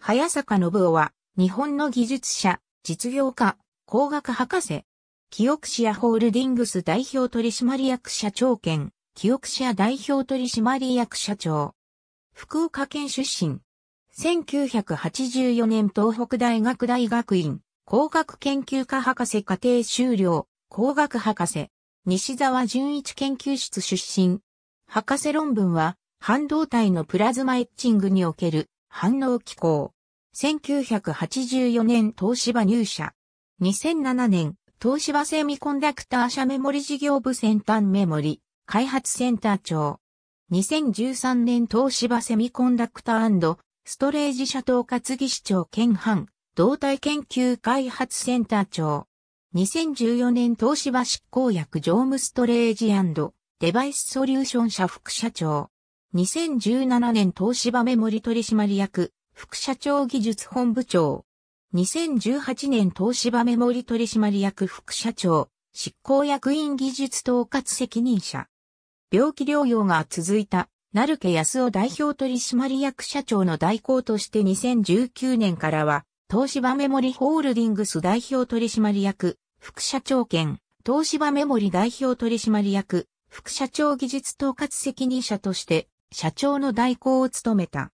早坂信夫は、日本の技術者、実業家、工学博士。キオクシアホールディングス代表取締役社長兼、キオクシア代表取締役社長。福岡県出身。1984年東北大学大学院、工学研究科博士課程修了、工学博士。西沢純一研究室出身。博士論文は、半導体のプラズマエッチングにおける反応機構。1984年東芝入社。2007年、東芝セミコンダクター社メモリ事業部先端メモリ、開発センター長。2013年東芝セミコンダクターストレージ社統担ぎ市長兼班、動体研究開発センター長。2014年東芝執行役常務ストレージデバイスソリューション社副社長。2017年東芝メモリ取締役、副社長技術本部長。2018年東芝メモリ取締役副社長、執行役員技術統括責任者。病気療養が続いた、成家康夫代表取締役社長の代行として2019年からは、東芝メモリホールディングス代表取締役、副社長兼、東芝メモリ代表取締役、副社長技術統括責任者として、社長の代行を務めた。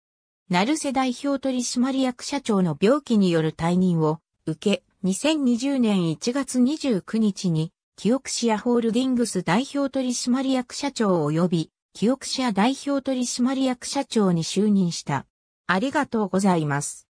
ルセ代表取締役社長の病気による退任を受け、2020年1月29日に、キオクシアホールディングス代表取締役社長及び、キオクシア代表取締役社長に就任した。ありがとうございます。